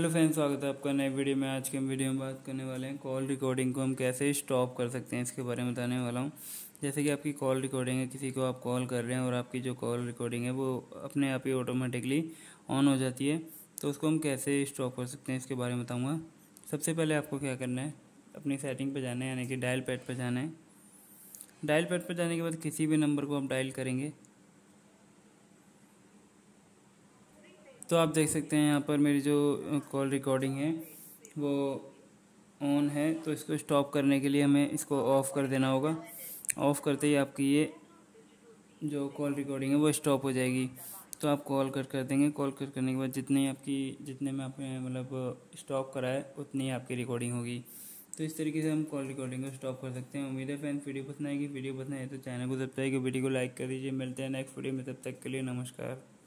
hello friends स्वागत है आपका नए वीडियो में आज के हम वीडियो में बात करने वाले हैं कॉल रिकॉर्डिंग को हम कैसे स्टॉप कर सकते हैं इसके बारे में बताने वाला हूँ जैसे कि आपकी कॉल रिकॉर्डिंग है किसी को आप कॉल कर रहे हैं और आपकी जो कॉल रिकॉर्डिंग है वो अपने आप ही ऑटोमेटिकली ऑन हो जाती है तो उसको हम कैसे स्टॉप कर सकते हैं इसके बारे में बताऊँगा सबसे पहले आपको क्या करना है अपनी सेटिंग पर जाना है यानी कि डायल पैड पर जाना है डायल पैड पर जाने के बाद किसी भी नंबर को आप डायल करेंगे तो आप देख सकते हैं यहाँ पर मेरी जो कॉल रिकॉर्डिंग है वो ऑन है तो इसको स्टॉप करने के लिए हमें इसको ऑफ़ कर देना होगा ऑफ़ करते ही आपकी ये जो कॉल रिकॉर्डिंग है वो स्टॉप हो जाएगी तो आप कॉल कर कर देंगे कॉल कर करने के बाद जितने आपकी जितने में आपने मतलब स्टॉप करा है उतनी आपकी रिकॉर्डिंग होगी तो इस तरीके से हम कॉल रिकॉर्डिंग को स्टॉप कर सकते हैं उम्मीद है फैन वीडियो पसंद आएगी वीडियो पसंद आए तो चैनल को तब तक वीडियो को लाइक कर दीजिए मिलते हैं नेक्स्ट वीडियो में तब तक के लिए नमस्कार